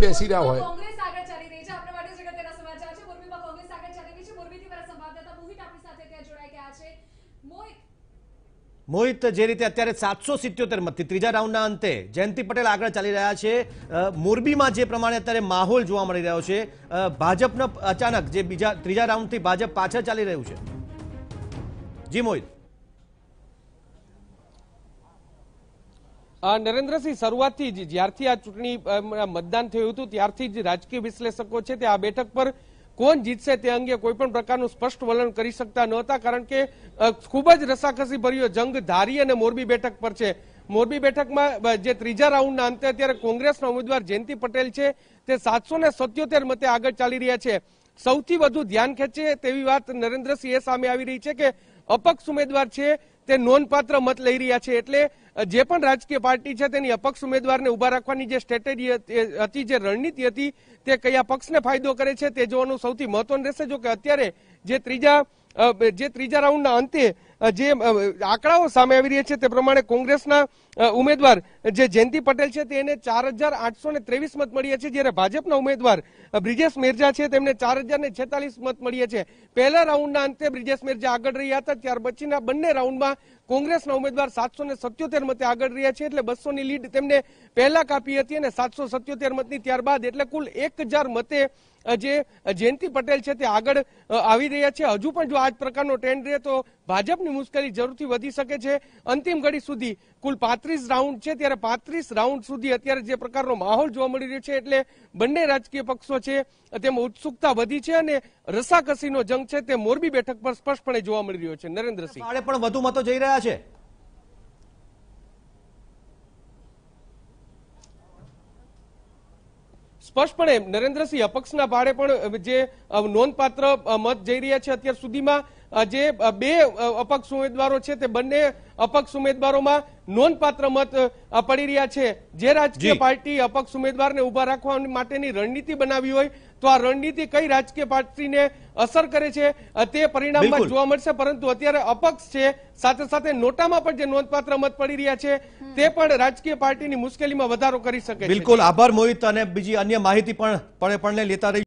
બેસી રહ્યા હોય મોહિત જે રીતે અત્યારે સાતસો સિત્યોતેર મતથી ત્રીજા રાઉન્ડના અંતે જયંતિ પટેલ આગળ ચાલી રહ્યા છે મોરબીમાં જે પ્રમાણે અત્યારે માહોલ જોવા મળી રહ્યો છે ભાજપનો અચાનક જે બીજા ત્રીજા રાઉન્ડથી ભાજપ પાછળ ચાલી રહ્યું છે જી મોહિત નરેન્દ્રસિંહ શરૂઆતથી જ જ્યારથી આ ચૂંટણી મતદાન થયું હતું ત્યારથી જ રાજકીય વિશ્લેષકો છે તે આ બેઠક પર કોણ જીતશે તે અંગે કોઈ પણ પ્રકારનું સ્પષ્ટ વલણ કરી શકતા નહોતા કારણ કે ખૂબ જ રસાકસી ભર્યો જંગ ધારી અને મોરબી બેઠક પર છે મોરબી બેઠકમાં જે ત્રીજા રાઉન્ડના અંતે અત્યારે કોંગ્રેસના ઉમેદવાર જયંતિ પટેલ છે તે સાતસો મતે આગળ ચાલી રહ્યા છે સૌથી વધુ ધ્યાન ખેંચે તેવી વાત નરેન્દ્રસિંહ સામે આવી રહી છે કે અપક્ષ ઉમેદવાર છે તે નોંધપાત્ર મત લઈ રહ્યા છે એટલે જે પણ રાજકીય પાર્ટી છે તેની અપક્ષ ઉમેદવારને ઉભા રાખવાની જે સ્ટ્રેટેજી હતી જે રણનીતિ હતી તે કયા પક્ષને ફાયદો કરે છે તે જોવાનું સૌથી મહત્વનું રહેશે જો કે અત્યારે જે ત્રીજા જે ત્રીજા રાઉન્ડના અંતે જે આંકડાઓ સામે આવી રહ્યા છે તે પ્રમાણે કોંગ્રેસના ઉમેદવાર જે જયંતિ પટેલ છે તેને ચાર હજાર આઠસો ને ત્રેવીસ મત મળ્યા છે જ્યારે ભાજપના ઉમેદવાર બ્રિજેશ મેરજા છે તેમને ચાર હજાર ને છેતાલીસ મત મળ્યા છે પહેલા રાઉન્ડના અંતે બ્રિજેશ મેરજા આગળ રહ્યા હતા ત્યાર પછીના બંને રાઉન્ડમાં કોંગ્રેસના ઉમેદવાર સાતસો ને સત્યોતેર મતે આગળ રહ્યા છે એટલે બસોની લીડ તેમને પહેલા કાપી હતી અને સાતસો સત્યોતેર મતની ત્યારબાદ એટલે કુલ એક હજાર મતે જે જયંતિ પટેલ છે તે આગળ આવી રહ્યા છે હજુ પણ જો આ જ પ્રકારનો ટ્રેન્ડ રહે તો ભાજપની મુશ્કેલી જરૂરથી વધી શકે છે અંતિમ ઘડી સુધી કુલ પાંત્રીસ રાઉન્ડ છે ત્યારે પાંત્રીસ રાઉન્ડ સુધી અત્યારે જે પ્રકારનો માહોલ જોવા મળી રહ્યો છે એટલે બંને રાજકીય પક્ષો છે તેમાં ઉત્સુકતા વધી છે અને રસાકસીનો જંગ છે તે મોરબી બેઠક પર સ્પષ્ટપણે જોવા મળી રહ્યો છે નરેન્દ્રસિંહ ફાળે પણ વધુ મતો જઈ રહ્યા છે સ્પષ્ટપણે નરેન્દ્રસિંહ અપક્ષના ભાડે પણ જે નોંધપાત્ર મત જઈ રહ્યા છે અત્યાર સુધીમાં જે બે અપક્ષ ઉમેદવારો છે તે બંને અપક્ષ ઉમેદવારોમાં નોંધપાત્ર મત પડી રહ્યા છે જે રાજકીય પાર્ટી અપક્ષ ઉમેદવારને ઉભા રાખવા માટેની રણનીતિ બનાવી હોય તો આ રણનીતિ કઈ રાજકીય પાર્ટીને અસર કરે છે તે પરિણામમાં જોવા મળશે પરંતુ અત્યારે અપક્ષ છે સાથે સાથે નોટામાં પણ જે નોંધપાત્ર મત પડી રહ્યા છે તે પણ રાજકીય પાર્ટીની મુશ્કેલીમાં વધારો કરી શકે બિલકુલ આભાર મોહિત અને બીજી અન્ય માહિતી પણ પડે લેતા રહી